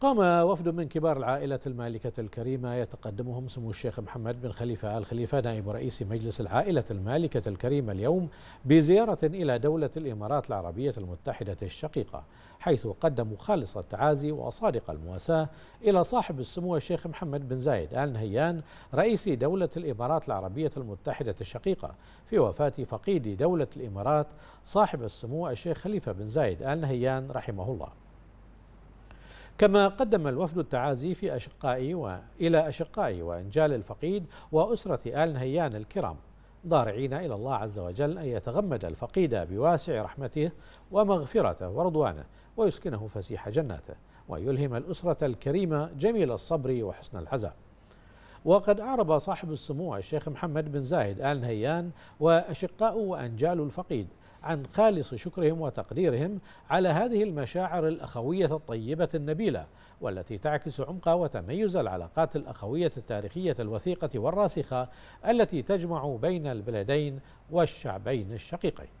قام وفد من كبار العائلة المالكة الكريمة يتقدمهم سمو الشيخ محمد بن خليفة آل خليفة نائب رئيس مجلس العائلة المالكة الكريمة اليوم بزيارة إلى دولة الإمارات العربية المتحدة الشقيقة حيث قدموا خالص التعازي وصادق المواساة إلى صاحب السمو الشيخ محمد بن زايد آل نهيان رئيس دولة الإمارات العربية المتحدة الشقيقة في وفاة فقيد دولة الإمارات صاحب السمو الشيخ خليفة بن زايد آل نهيان رحمه الله كما قدم الوفد التعازي في أشقائي وإلى أشقائي وإنجال الفقيد وأسرة آل نهيان الكرام ضارعين إلى الله عز وجل أن يتغمد الفقيد بواسع رحمته ومغفرته ورضوانه ويسكنه فسيح جناته ويلهم الأسرة الكريمة جميل الصبر وحسن العزاء وقد أعرب صاحب السمو الشيخ محمد بن زايد آل نهيان وأشقاء وأنجال الفقيد عن خالص شكرهم وتقديرهم على هذه المشاعر الاخويه الطيبه النبيله والتي تعكس عمق وتميز العلاقات الاخويه التاريخيه الوثيقه والراسخه التي تجمع بين البلدين والشعبين الشقيقين